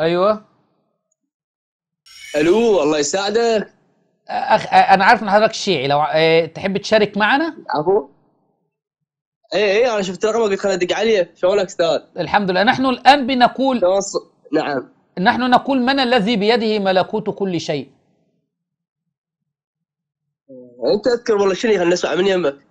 ايوه الو الله يساعدك أخ... انا عارف ان حضرتك شيعي لو إيه، تحب تشارك معنا عفوا ايه ايه انا شفت رقمك قلت خليني ادق عليه شلونك استاذ الحمد لله نحن الان بنقول توص... نعم نحن نقول من الذي بيده ملكوت كل شيء انت اذكر والله شنو خلينا من يمك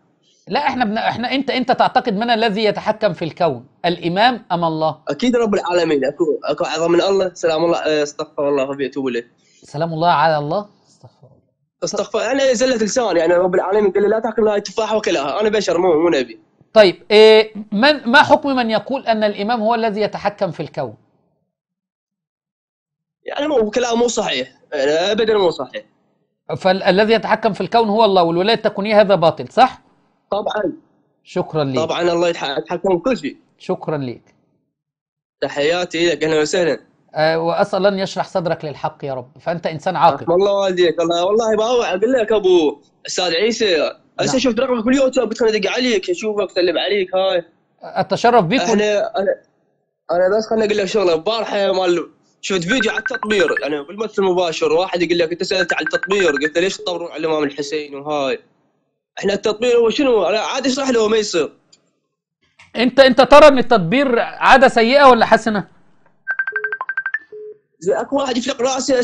لا احنا بن... احنا انت انت تعتقد من الذي يتحكم في الكون الامام ام الله اكيد رب العالمين اكو اكو اعظم من الله سلام الله آه، استغفر الله ربي اتوب اليه سلام الله على الله استغفر الله استغفر انا زله لسان يعني رب العالمين قال لي لا تاكل التفاح وكلها انا بشر مو مو نبي طيب إيه من ما حكم من يقول ان الامام هو الذي يتحكم في الكون يعني مو كلام مو صحيح ابدا مو صحيح فالذي يتحكم في الكون هو الله والولايه التكونيه هذا باطل صح طبعا شكرا لك طبعا الله يتحكم كل شيء شكرا لك تحياتي لك اهلا وسهلا أه واسال ان يشرح صدرك للحق يا رب فانت انسان عاقل الله والديك الله والله باوع اقول لك ابو استاذ عيسى هسه شفت رقمك باليوتيوب قلت ادق عليك اشوفك اسلم عليك هاي اتشرف بك احنا انا انا بس خليني اقول لك شغله البارحه مال شفت فيديو على التطبير يعني بالمثل المباشر واحد يقول لك انت سالت على التطبير قلت له ليش تطبرون على الامام الحسين وهاي احنا التطبير هو شنو عادي اشرح له ما يصير انت انت ترى ان التطبير عاده سيئه ولا حسنه؟ اكو واحد يفلق راسه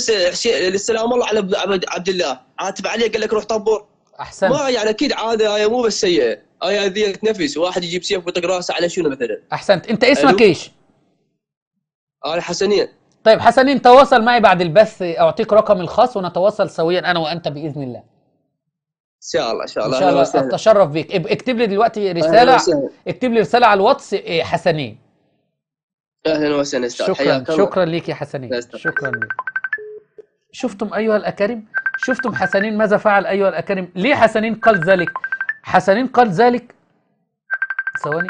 السلام الله على عبد الله عاتب عليه قال لك روح طبر احسن ما يعني اكيد عاده هي مو بس سيئه هي اذيه نفس واحد يجيب سيف ويطق راسه على شنو مثلا احسنت انت اسمك ايش؟ انا حسنين طيب حسنين تواصل معي بعد البث اعطيك رقم الخاص ونتواصل سويا انا وانت باذن الله شاء الله ان شاء الله ان شاء الله اتشرف بيك اكتب لي دلوقتي رساله اكتب لي رساله على الواتس إيه، حسنين اهلا وسهلا استاذ شكرا شكرا ليك يا حسنين شكرا ليك شفتم ايها الاكارم شفتم حسنين ماذا فعل ايها الاكارم ليه حسنين قال ذلك حسنين قال ذلك ثواني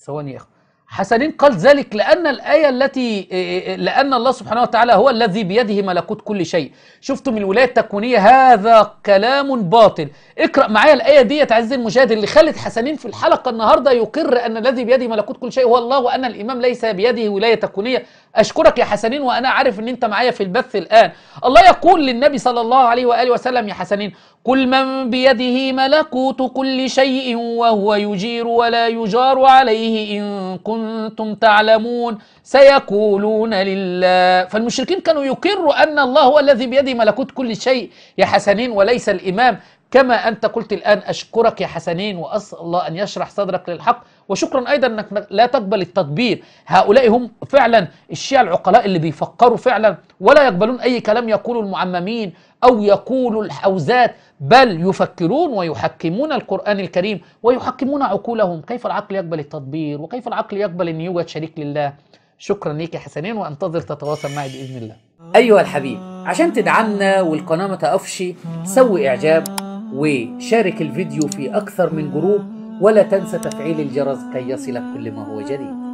ثواني يا اخوان حسنين قال ذلك لأن الآية التي إيه، إيه، إيه، لأن الله سبحانه وتعالى هو الذي بيده ملكوت كل شيء شفتم الولاية التكوينية هذا كلام باطل اقرأ معايا الآية ديت عزيزي المشاهد اللي خلت حسنين في الحلقة النهاردة يقر أن الذي بيده ملكوت كل شيء هو الله وأن الإمام ليس بيده ولاية تكوينية أشكرك يا حسنين وأنا عارف أن أنت معايا في البث الآن الله يقول للنبي صلى الله عليه وآله وسلم يا حسنين كل من بيده ملكوت كل شيء وهو يجير ولا يجار عليه إن كنتم تعلمون سيقولون لله فالمشركين كانوا يقروا أن الله هو الذي بيده ملكوت كل شيء يا حسنين وليس الإمام كما أنت قلت الآن أشكرك يا حسنين وأسأل الله أن يشرح صدرك للحق وشكرا أيضا أنك لا تقبل التطبيل هؤلاء هم فعلا الشيعة العقلاء اللي بيفكروا فعلا ولا يقبلون أي كلام يقوله المعممين أو يقول الحوزات بل يفكرون ويحكمون القرآن الكريم ويحكمون عقولهم كيف العقل يقبل التطبير وكيف العقل يقبل أن يوجد شريك لله شكرا ليك يا حسنين وانتظر تتواصل معي بإذن الله أيها الحبيب عشان تدعمنا والقناة ما تقفش سوي إعجاب وشارك الفيديو في أكثر من جروب ولا تنسى تفعيل الجرس كي يصلك كل ما هو جديد